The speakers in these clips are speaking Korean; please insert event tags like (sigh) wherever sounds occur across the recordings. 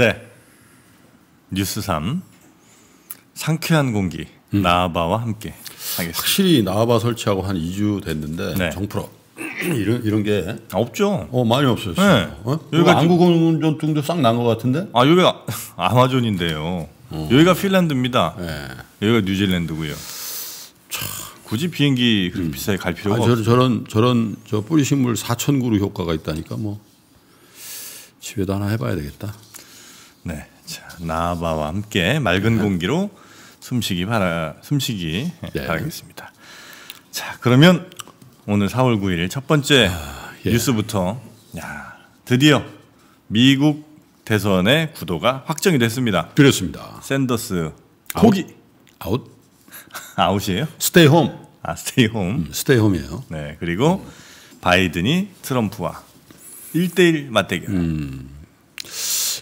네. 뉴스 3. 상쾌한 공기 음. 나아바와 함께 하겠습니다. 확실히 나아바 설치하고 한 2주 됐는데 네. 정프로 (clears throat) 이런 이런 게 아, 없죠. 어 많이 없어요. 네. 어? 여기가 안구건전증도 싹 난 것 같은데? 아 여기가 (laughs) 아마존인데요. 어. 여기가 핀란드입니다. 네. 여기가 뉴질랜드고요. 참. 굳이 비행기 그렇게 음. 비싸게 갈 필요가 아, 없어요. 저런 저런 저 뿌리 식물 4천 그루 효과가 있다니까 뭐 집에도 하나 해봐야 되겠다. 네, 자 나바와 함께 맑은 네. 공기로 숨쉬기 바라 숨쉬기 예. 바라겠습니다. 자 그러면 오늘 4월 9일 첫 번째 아, 예. 뉴스부터 야 드디어 미국 대선의 구도가 확정이 됐습니다. 그렇습니다. 샌더스 포기 아웃 아웃 이에요 스테이 홈. 아 스테이 홈. 음, 스테이 홈이에요. 네 그리고 음. 바이든이 트럼프와 1대1 맞대결. 음.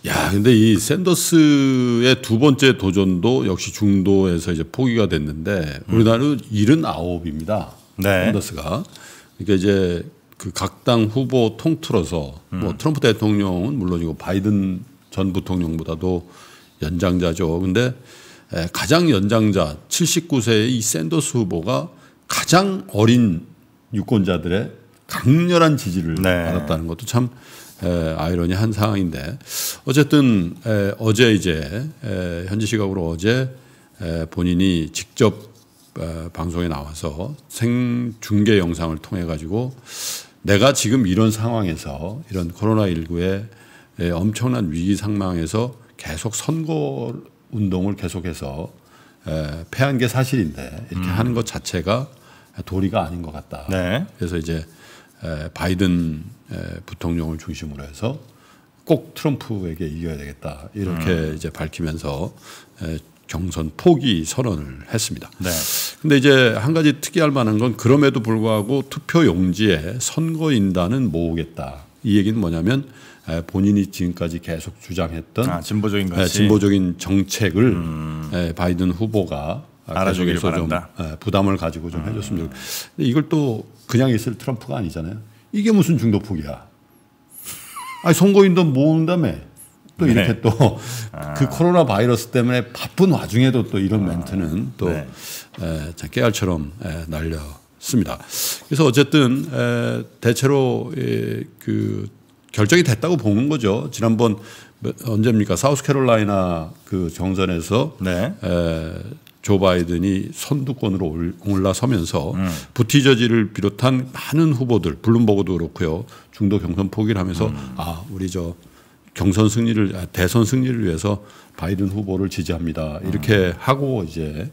야, 근데 이 샌더스의 두 번째 도전도 역시 중도에서 이제 포기가 됐는데 우리나라는 79입니다. 네. 샌더스가. 그러니까 이제 그각당 후보 통틀어서 뭐 음. 뭐 트럼프 대통령은 물론이고 바이든 전 부통령보다도 연장자죠. 근데 가장 연장자 79세의 이 샌더스 후보가 가장 어린 유권자들의 강렬한 지지를 네. 받았다는 것도 참 아이러니한 상황인데 어쨌든 어제 이제 현지 시각으로 어제 본인이 직접 어, 방송에 나와서 생중계 영상을 통해 가지고 내가 지금 이런 상황에서 이런 코로나19의 엄청난 위기 상황에서 계속 선거 운동을 계속해서 패한 게 사실인데 이렇게 음. 하는 것 자체가 도리가 아닌 것 같다. 네. 그래서 이제 바이든 부통령을 중심으로 해서 꼭 트럼프에게 이겨야 되겠다 이렇게 음. 이제 밝히면서 경선 포기 선언을 했습니다. 네. 근데 이제 한 가지 특이할 만한 건 그럼에도 불구하고 투표 용지에 선거인단은 모으겠다. 이 얘기는 뭐냐면 본인이 지금까지 계속 주장했던 아, 진보적인, 진보적인 정책을 음. 바이든 후보가 아, 알아주길 바란다. 좀 예, 부담을 가지고 좀 해줬으면 좋겠. 근데 이걸 또 그냥 있을 트럼프가 아니잖아요. 이게 무슨 중도폭이야. 아니 선거인도 모은 다음에 또 네. 이렇게 또그 아. 그 코로나 바이러스 때문에 바쁜 와중에도 또 이런 아. 멘트는 또 네. 에, 예, 깨알처럼 에, 예, 날렸습니다. 그래서 어쨌든 에, 대체로 에, 그 결정이 됐다고 보는 거죠. 지난번 언제입니까? 사우스캐롤라이나 그정선에서 네. 에, 조 바이든이 선두권으로 올라서면서 음. 부티저지를 비롯한 많은 후보들 블룸버그도 그렇고요 중도 경선 포기를 하면서 음. 아 우리 저 경선 승리를 아, 대선 승리를 위해서 바이든 후보를 지지합니다 이렇게 음. 하고 이제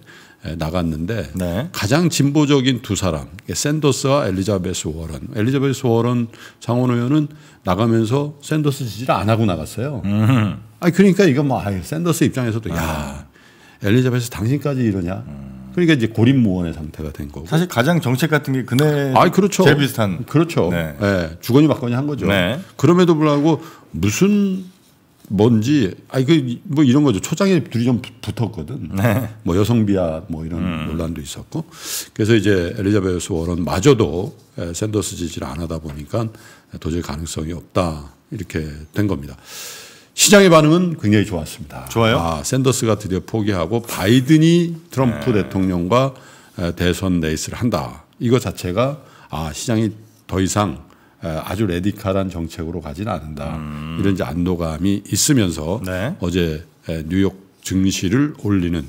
나갔는데 네. 가장 진보적인 두 사람 샌더스와 엘리자베스 워런 엘리자베스 워런 상원 의원은 나가면서 샌더스 지지를 안 하고 나갔어요. 아 그러니까 이건 뭐 샌더스 입장에서도 아. 야 엘리자베스 당신까지 이러냐. 그러니까 이제 고립무원의 상태가 된 거고. 사실 가장 정책 같은 게 그네. 아, 그렇죠. 제일 비슷한. 그렇죠. 네. 네. 주거니 받거니 한 거죠. 네. 그럼에도 불구하고 무슨 뭔지 아 이거 그 뭐 이런 거죠 초장에 둘이 좀 붙었거든 네. 뭐 여성비하 뭐 이런 음. 논란도 있었고 그래서 이제 엘리자베스 워런 마저도 예, 샌더스 지지를 안 하다 보니까 도저히 가능성이 없다 이렇게 된 겁니다 시장의 반응은 굉장히 좋았습니다. 좋아요. 아, 샌더스가 드디어 포기하고 바이든이 트럼프 네. 대통령과 대선 레이스를 한다. 이거 자체가 아, 시장이 더 이상 아주 레디칼한 정책으로 가지는 않는다. 음. 이런 이제 안도감이 있으면서 네. 어제 뉴욕 증시를 올리는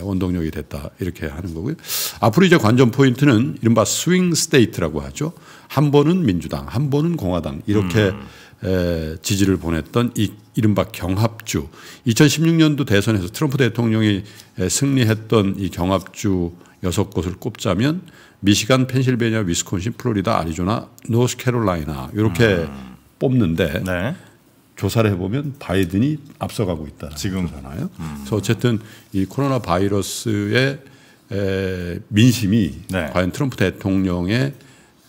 원동력이 됐다 이렇게 하는 거고요. 앞으로 이제 관전 포인트는 이른바 스윙 스테이트라고 하죠. 한 번은 민주당, 한 번은 공화당 이렇게 음. 에, 지지를 보냈던 이 이른바 경합주 2016년도 대선에서 트럼프 대통령이 승리했던 이 경합주 여섯 곳을 꼽자면 미시간, 펜실베니아, 위스콘신, 플로리다, 아리조나, 노스캐롤라이나 이렇게 음. 뽑는데 네. 조사를 해보면 바이든이 앞서가고 있다. 지금잖아요. 음. 그래서 어쨌든 이 코로나 바이러스의 에, 민심이 네. 과연 트럼프 대통령의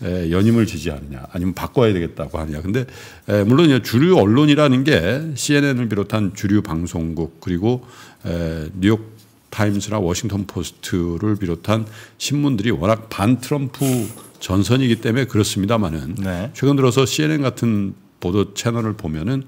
에, 연임을 지지하느냐 아니면 바꿔야 되겠다고 하느냐. 근데 에, 물론 주류 언론이라는 게 CNN을 비롯한 주류 방송국 그리고 에, 뉴욕 타임스나 워싱턴 포스트를 비롯한 신문들이 워낙 반 트럼프 전선이기 때문에 그렇습니다만은 네. 최근 들어서 CNN 같은 보도 채널을 보면은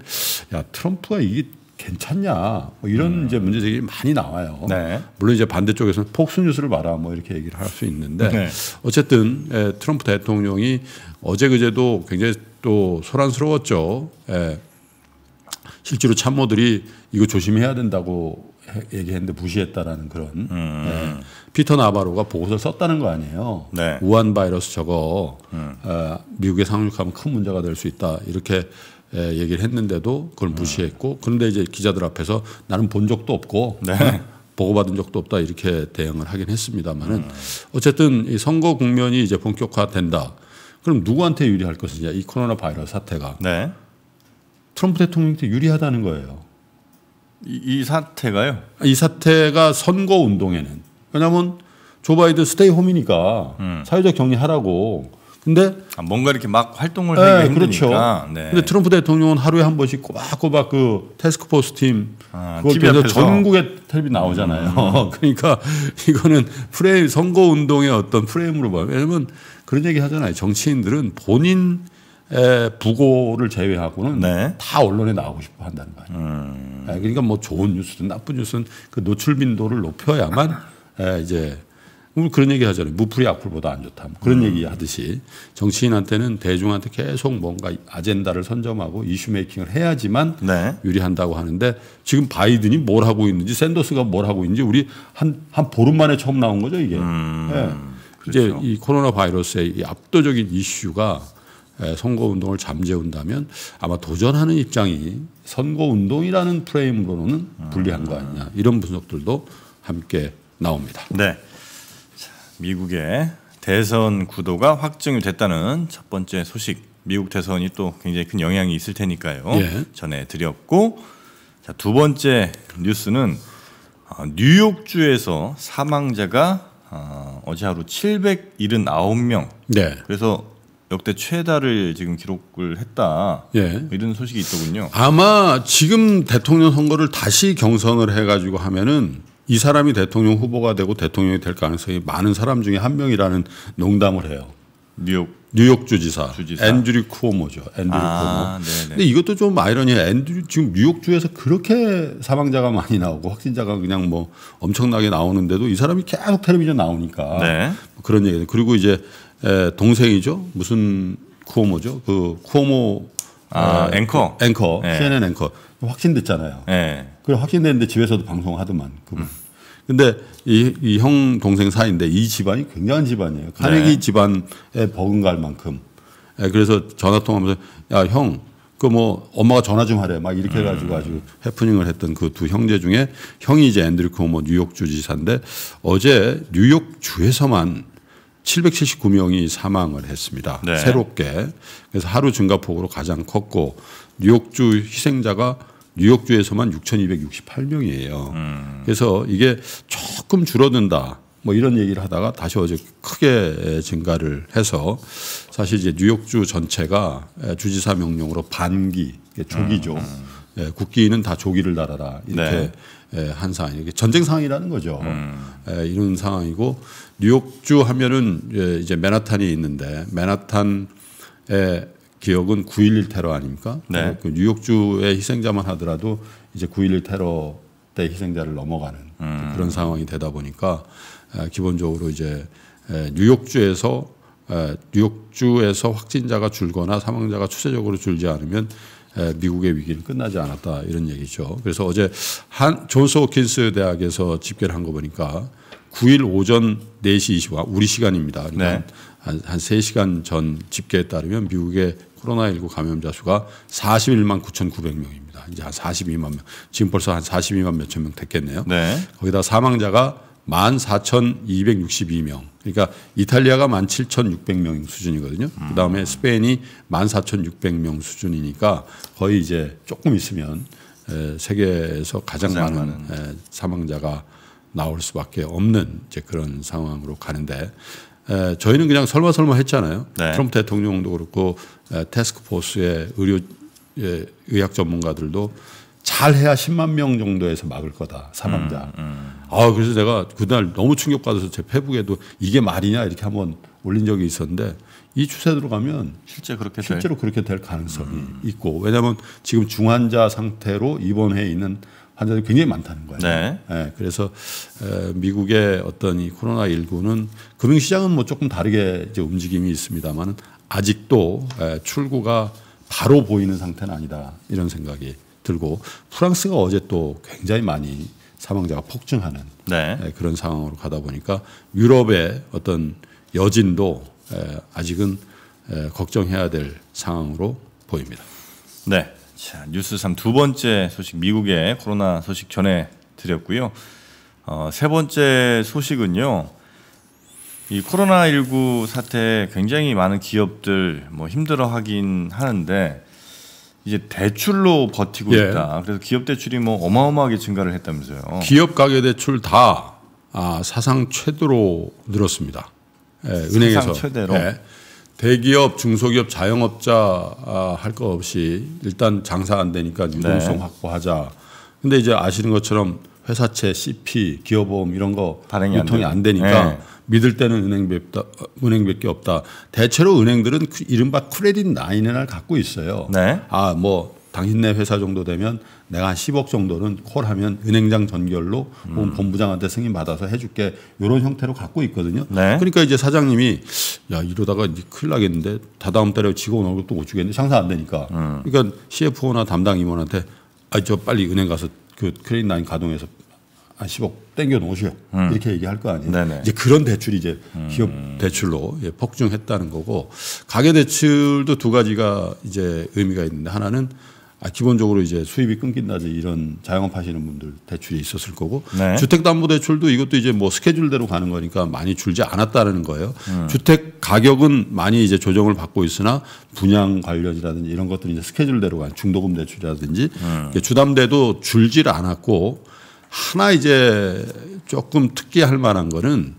야 트럼프가 이게 괜찮냐 뭐 이런 음. 이제 문제들이 많이 나와요. 네. 물론 이제 반대쪽에서는 폭스뉴스를 봐라 뭐 이렇게 얘기를 할 수 있는데 네. 어쨌든 예, 트럼프 대통령이 어제 그제도 굉장히 또 소란스러웠죠. 에, 예. 실제로 참모들이 이거 조심해야 된다고 얘기했는데 무시했다라는 그런 음. 예. 피터 나바로가 보고서 썼다는 거 아니에요. 네. 우한 바이러스 저거 음. 예, 미국에 상륙하면 큰 문제가 될 수 있다 이렇게 예, 얘기를 했는데도 그걸 음. 무시했고 그런데 이제 기자들 앞에서 나는 본 적도 없고 네. 어? 보고받은 적도 없다 이렇게 대응을 하긴 했습니다만은 음. 어쨌든 이 선거 국면이 이제 본격화된다. 그럼 누구한테 유리할 것이냐 이 코로나 바이러스 사태가 네. 트럼프 대통령한테 유리하다는 거예요. 이, 이, 사태가요? 이 사태가 선거 운동에는 왜냐하면 조 바이든 스테이 홈이니까 음. 사회적 격리하라고 근데 아, 뭔가 이렇게 막 활동을 네, 하기 그렇죠. 힘드니까. 그렇죠. 네. 근데 트럼프 대통령은 하루에 한 번씩 꼬박꼬박 그 테스크포스 팀 아, 그걸 전국의 텔레비 나오잖아요. 음. (laughs) 그러니까 이거는 프레임 선거 운동의 어떤 프레임으로 봐요. 왜냐면 그런 얘기 하잖아요. 정치인들은 본인 에 부고를 제외하고는 네. 다 언론에 나오고 싶어 한다는 거예요. 음. 아, 그러니까 뭐 좋은 뉴스든 나쁜 뉴스든 그 노출 빈도를 높여야만 에 이제 우리 뭐 그런 얘기 하잖아요. 무풀이 악플보다 안 좋다. 뭐 그런 음. 얘기 하듯이 정치인한테는 대중한테 계속 뭔가 아젠다를 선점하고 이슈 메이킹을 해야지만 네. 유리한다고 하는데 지금 바이든이 뭘 하고 있는지 샌더스가 뭘 하고 있는지 우리 한, 한 보름 만에 처음 나온 거죠, 이게. 음. 네. 그렇죠. 이제 이 코로나 바이러스의 이 압도적인 이슈가 예, 선거 운동을 잠재운다면 아마 도전하는 입장이 선거 운동이라는 프레임으로는 불리한 거 아니냐 이런 분석들도 함께 나옵니다. 네. 미국의 대선 구도가 확정이 됐다는 첫 번째 소식. 미국 대선이 또 굉장히 큰 영향이 있을 테니까요. 예. 전해드렸고 자, 두 번째 뉴스는 어, 뉴욕주에서 사망자가 어, 어제 하루 779명. 네. 그래서 역대 최다를 지금 기록을 했다. 예. 이런 소식이 있더군요. 아마 지금 대통령 선거를 다시 경선을 해가지고 하면은 이 사람이 대통령 후보가 되고 대통령이 될 가능성이 많은 사람 중에 한 명이라는 농담을 해요. 뉴욕 뉴욕 주지사, 주지사. 앤드류 쿠오모죠. 앤드류 아, 쿠오모. 네네. 근데 이것도 좀 아이러니해. 앤드류 지금 뉴욕 주에서 그렇게 사망자가 많이 나오고 확진자가 그냥 뭐 엄청나게 나오는데도 이 사람이 계속 텔레비전 나오니까 네. 뭐 그런 얘기. 그리고 이제 에, 동생이죠. 무슨 쿠오모죠. 그 쿠오모 아, 어, 앵커. 앵커. 네. CNN 앵커. 확신됐잖아요. 네. 예. 그래 확신됐는데 집에서도 방송하더만. 그분. 음. 근데 이, 이형 동생 사이인데 이 집안이 굉장한 집안이에요. 카네기 네. 집안에 버금갈 만큼. 예, 그래서 전화 통화하면서 야 형. 그 뭐 엄마가 전화 좀 하래 막 이렇게 해가지고 음. 아주 해프닝을 했던 그 두 형제 중에 형이 이제 앤드류 코모 뭐 뉴욕 주지사인데 어제 뉴욕 주에서만 779명이 사망을 했습니다. 네. 새롭게. 그래서 하루 증가폭으로 가장 컸고 뉴욕주 희생자가 뉴욕주에서만 6,268명이에요. 음. 그래서 이게 조금 줄어든다. 뭐 이런 얘기를 하다가 다시 어제 크게 증가를 해서 사실 이제 뉴욕주 전체가 주지사 명령으로 반기 조기죠. 음, 음. 예, 국기는 다 조기를 달아라 이렇게 네. 예, 한 상황 이게 전쟁 상황이라는 거죠. 음. 예, 이런 상황이고 뉴욕주 하면은 예, 이제 맨하탄이 있는데 맨하탄에 기억은 9.11 테러 아닙니까? 네. 네. 그 뉴욕주의 희생자만 하더라도 이제 9.11 테러 때 희생자를 넘어가는 음. 그런 상황이 되다 보니까 기본적으로 이제 뉴욕주에서 뉴욕주에서 확진자가 줄거나 사망자가 추세적으로 줄지 않으면 미국의 위기는 끝나지 않았다 이런 얘기죠. 그래서 어제 한 존스 호킨스 대학에서 집계를 한거 보니까 9일 오전 4시 20분 아, 우리 시간입니다. 그러니까 네. 한, 한 3시간 전 집계에 따르면 미국의 코로나19 감염자 수가 41만 9,900명입니다. 이제 한 42만 명. 지금 벌써 한 42만 몇천 명 됐겠네요. 네. 거기다 사망자가 14,262명. 그러니까 이탈리아가 17,600명 수준이거든요. 음. 그다음에 스페인이 14,600명 수준이니까 거의 이제 조금 있으면 에, 세계에서 가장, 가장 많은 에, 사망자가 나올 수밖에 없는 이제 그런 상황으로 가는데 에, 저희는 그냥 설마설마 했잖아요. 네. 트럼프 대통령도 그렇고 에, 테스크포스의 의료 예, 의학 전문가들도 잘해야 10만 명 정도에서 막을 거다 사망자. 음, 음. 아 그래서 제가 그날 너무 충격받아서 제 페북에도 이게 말이냐 이렇게 한번 올린 적이 있었는데 이 추세대로 가면 실제 그렇게 실제로 될. 그렇게 될 가능성이 음. 있고 왜냐하면 지금 중환자 상태로 입원해 있는 환자들이 굉장히 많다는 거예요. 네. 네. 그래서 미국의 어떤 이 코로나 19는 금융시장은 뭐 조금 다르게 이제 움직임이 있습니다만 아직도 출구가 바로 보이는 상태는 아니다 이런 생각이 들고 프랑스가 어제 또 굉장히 많이 사망자가 폭증하는 네. 그런 상황으로 가다 보니까 유럽의 어떤 여진도 아직은 걱정해야 될 상황으로 보입니다. 네. 자, 뉴스 3두 번째 소식 미국의 코로나 소식 전해 드렸고요. 어, 세 번째 소식은요. 이 코로나 19 사태에 굉장히 많은 기업들 뭐 힘들어 하긴 하는데 이제 대출로 버티고 예. 있다. 그래서 기업 대출이 뭐 어마어마하게 증가를 했다면서요. 기업 가계 대출 다 아, 사상 최대로 늘었습니다. 예, 은행에서 최대로. 예. 대기업, 중소기업, 자영업자 아, 할 거 없이 일단 장사 안 되니까 유동성 네. 확보하자. 근데 이제 아시는 것처럼 회사채, CP, 기업보험 이런 거 유통이 안, 되니까, 안 되니까 네. 믿을 때는 은행밖에 없다, 은행밖에 없다. 대체로 은행들은 이른바 크레딧 라인을 갖고 있어요. 네. 아뭐 당신네 회사 정도 되면 내가 한 10억 정도는 콜하면 은행장 전결로 음. 본부장한테 승인 받아서 해줄게 이런 형태로 갖고 있거든요. 네. 그러니까 이제 사장님이 야 이러다가 이제 큰일 나겠는데 다다음 달에 직원 월급도 못 주겠는데 장사 안 되니까. 음. 그러니까 CFO나 담당 임원한테 아 저 빨리 은행 가서 그 크레인 라인 가동해서 한 10억 땡겨 놓으셔 음. 이렇게 얘기할 거 아니에요. 네네. 이제 그런 대출이 이제 음. 기업 대출로 예, 폭증했다는 거고 가계 대출도 두 가지가 이제 의미가 있는데 하나는 아, 기본적으로 이제 수입이 끊긴다든지 이런 자영업 하시는 분들 대출이 있었을 거고 네. 주택담보대출도 이것도 이제 뭐 스케줄대로 가는 거니까 많이 줄지 않았다는 거예요. 음. 주택 가격은 많이 이제 조정을 받고 있으나 분양 관련이라든지 이런 것들이 이제 스케줄대로 가간 중도금 대출이라든지 음. 주담대도 줄질 않았고 하나 이제 조금 특기할 만한 거는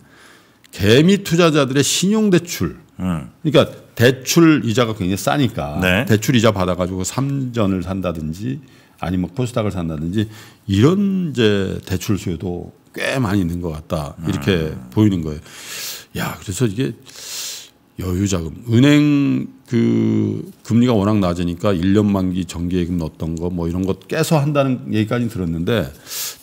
개미 투자자들의 신용대출 그러니까 대출 이자가 굉장히 싸니까 네. 대출 이자 받아가지고 삼전을 산다든지 아니면 뭐 코스닥을 산다든지 이런 이제 대출 수요도 꽤 많이 있는 것 같다 이렇게 음. 보이는 거예요. 야 그래서 이게 여유 자금 은행 그 금리가 워낙 낮으니까 1년 만기 정기예금 넣었던 거 뭐 이런 것 깨서 한다는 얘기까지 들었는데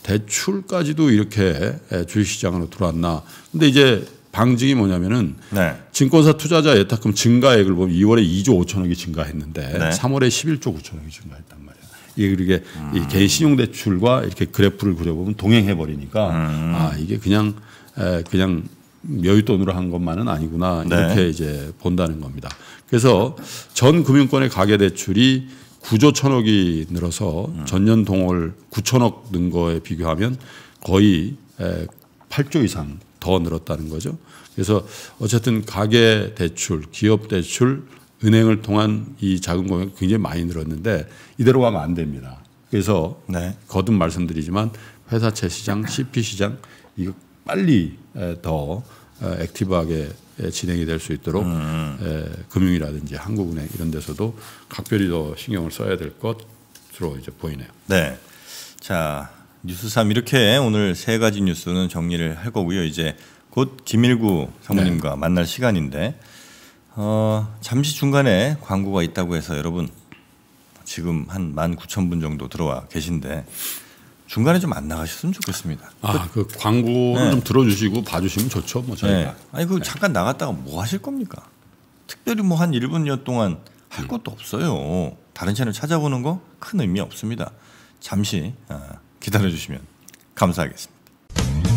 대출까지도 이렇게 주식시장으로 들어왔나 근데 이제 방증이 뭐냐면은 네. 증권사 투자자 예탁금 증가액을 보면 2월에 2조 5천억이 증가했는데 네. 3월에 11조 9천억이 증가했단 말이에요. 이게 그렇게 음. 이 개인 신용대출과 이렇게 그래프를 그려보면 동행해 버리니까 음. 아 이게 그냥 에, 그냥 여윳돈으로 한 것만은 아니구나 네. 이렇게 네. 이제 본다는 겁니다. 그래서 전 금융권의 가계 대출이 9조 천억이 늘어서 음. 전년 동월 9천억 는 거에 비교하면 거의 에, 8조 이상 더 늘었다는 거죠. 그래서 어쨌든 가계 대출, 기업 대출, 은행을 통한 이 자금 공약 굉장히 많이 늘었는데 이대로 가면 안 됩니다. 그래서 네. 거듭 말씀드리지만 회사채 시장, CP 시장 이거 빨리 더 액티브하게 진행이 될 수 있도록 음. 에, 금융이라든지 한국은행 이런 데서도 각별히 더 신경을 써야 될 것으로 이제 보이네요. 네. 자, 뉴스 3 이렇게 오늘 세 가지 뉴스는 정리를 할 거고요. 이제 곧 김일구 사모님과 네. 만날 시간인데 어, 잠시 중간에 광고가 있다고 해서 여러분 지금 한 19,000분 정도 들어와 계신데 중간에 좀 안 나가셨으면 좋겠습니다. 아, 그, 그광고는 네. 좀 들어주시고 봐주시면 좋죠. 뭐 저희가. 네. 아니, 그 네. 잠깐 나갔다가 뭐 하실 겁니까? 특별히 뭐한 1분여 동안 할 음. 것도 없어요. 다른 채널 찾아보는 거 큰 의미 없습니다. 잠시 아, 기다려주시면 감사하겠습니다.